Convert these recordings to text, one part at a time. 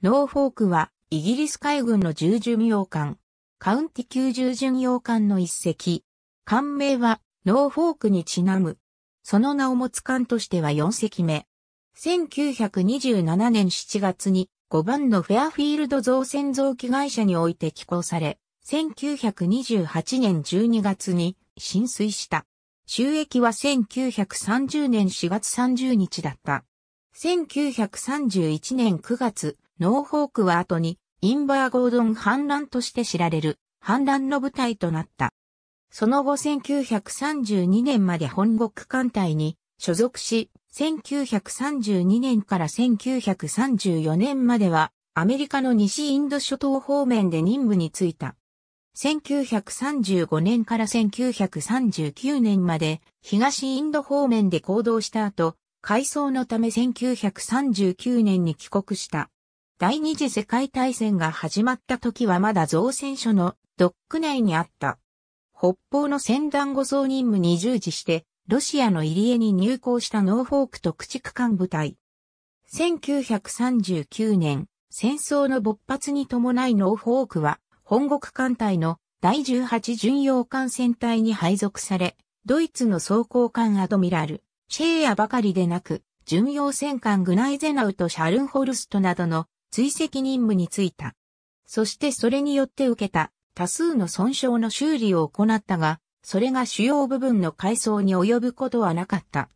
ノーフォークは、イギリス海軍の重巡洋艦、カウンティ級重巡洋艦の一隻。艦名は、ノーフォークにちなむ。その名を持つ艦としては4隻目。1927年7月に、5番のフェアフィールド造船造機会社において寄港され、1928年12月に浸水した。収益は1930年4月30日だった。1931年9月、ノーフォークは後にインバーゴードン反乱として知られる反乱の舞台となった。その後1932年まで本国艦隊に所属し、1932年から1934年まではアメリカの西インド諸島方面で任務に就いた。1935年から1939年まで東インド方面で行動した後、改装のため1939年に帰国した。第二次世界大戦が始まった時はまだ造船所のドック内にあった。北方の船団護送任務に従事して、ロシアの入江に入港したノーフォークと駆逐艦部隊。1939年、戦争の勃発に伴いノーフォークは、本国艦隊の第18巡洋艦船隊に配属され、ドイツの装甲艦アドミラル、シェーアばかりでなく、巡洋戦艦グナイゼナウとシャルンホルストなどの追跡任務に就いた。そしてそれによって受けた多数の損傷の修理を行ったが、それが主要部分の改装に及ぶことはなかった。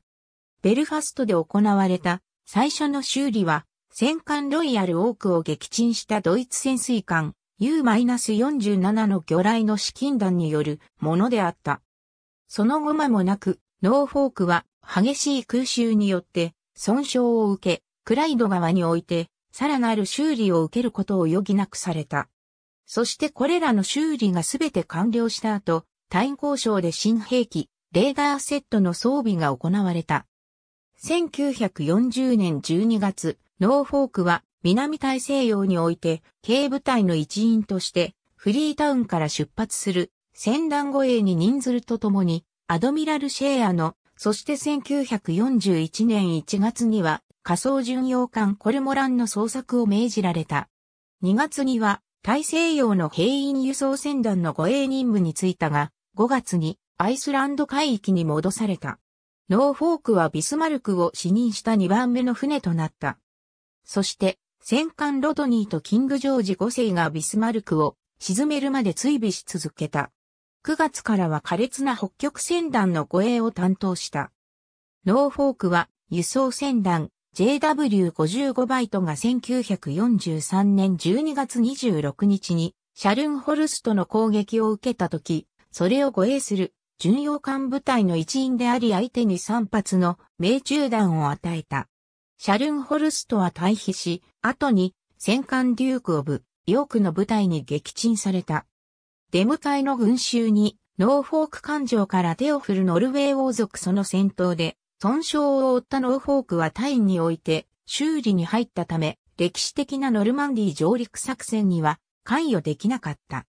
ベルファストで行われた最初の修理は、戦艦ロイヤルオークを撃沈したドイツ潜水艦 U-47 の魚雷の資金弾によるものであった。その後間もなく、ノーフォークは激しい空襲によって損傷を受け、クライド川においてさらなる修理を受けることを余儀なくされた。そしてこれらの修理がすべて完了した後、タイン交渉で新兵器、レーダーセットの装備が行われた。1940年12月、ノーフォークは南大西洋において、軽部隊の一員として、フリータウンから出発する、戦団護衛に任ずるとともに、アドミラルシェアの、そして1941年1月には、仮想巡洋艦コルモランの捜索を命じられた。2月には大西洋の兵員輸送船団の護衛任務に就いたが、5月にアイスランド海域に戻された。ノーフォークはビスマルクを死任した2番目の船となった。そして、戦艦ロドニーとキングジョージ5世がビスマルクを沈めるまで追尾し続けた。9月からは苛烈な北極船団の護衛を担当した。ノーフォークは輸送船団、JW55 バイトが1943年12月26日にシャルンホルストの攻撃を受けた時、それを護衛する巡洋艦部隊の一員であり相手に3発の命中弾を与えた。シャルンホルストは退避し、後に戦艦デューク・オブ・ヨークの部隊に撃沈された。出迎えの群衆にノーフォーク艦上から手を振るノルウェー王族その戦闘で損傷を負ったノーフォークはタイにおいて修理に入ったため、歴史的なノルマンディ上陸作戦には関与できなかった。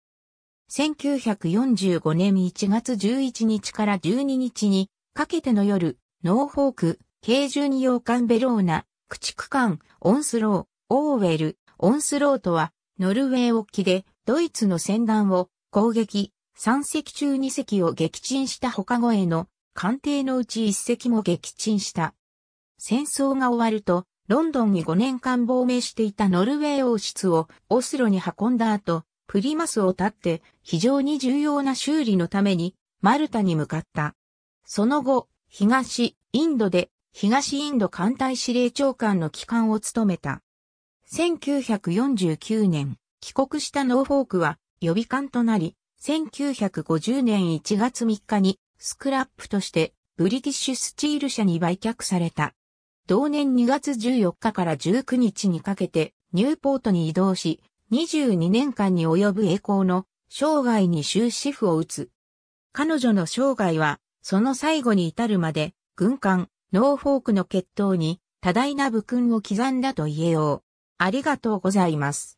1945年1月11日から12日にかけての夜、ノーフォーク、軽巡洋艦ベローナ、駆逐艦、オンスロー、オーウェル、オンスローとは、ノルウェー沖でドイツの船団を攻撃、3隻中2隻を撃沈した他越えの艦艇のうち一隻も撃沈した。戦争が終わると、ロンドンに5年間亡命していたノルウェー王室をオスロに運んだ後、プリマスを立って非常に重要な修理のためにマルタに向かった。その後、東インドで東インド艦隊司令長官の機関を務めた。1949年、帰国したノーフォークは予備艦となり、1950年1月3日にスクラップとしてブリティッシュスチール社に売却された。同年2月14日から19日にかけてニューポートに移動し、22年間に及ぶ栄光の生涯に終止符を打つ。彼女の生涯は、その最後に至るまで、軍艦、ノーフォークの決闘に多大な武勲を刻んだと言えよう。ありがとうございます。